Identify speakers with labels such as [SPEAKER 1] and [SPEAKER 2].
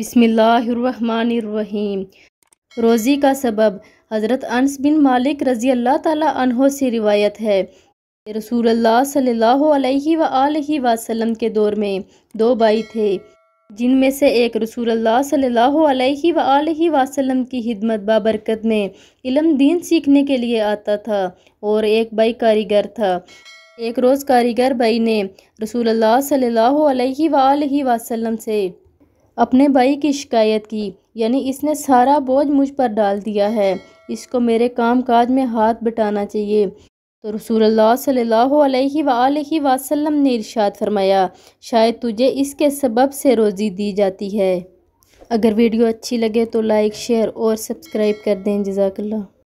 [SPEAKER 1] बिसमीम रोज़ी का सबब हज़रत अनस बिन मालिक रज़ी अल्लाह तहों से रिवायत है रसूल अल्लाह सल्लल्लाहु अलैहि व के दौर में दो भाई थे जिनमें से एक रसूल अल्लाह सल्लल्लाहु अलैहि व की हिदमत बाबरकत में इलम दीन सीखने के लिए आता था और एक भाई कारीगर था एक रोज़ कारीगर भाई ने रसूल अल्लाह सल्लल्लाहु अलैहि व से अपने भाई की शिकायत की यानी इसने सारा बोझ मुझ पर डाल दिया है इसको मेरे काम काज में हाथ बटाना चाहिए तो रसूलुल्लाह सल्लल्लाहु वसल्लम ने इरशाद फरमाया शायद तुझे इसके सबब से रोज़ी दी जाती है अगर वीडियो अच्छी लगे तो लाइक शेयर और सब्सक्राइब कर दें जजाकल्ला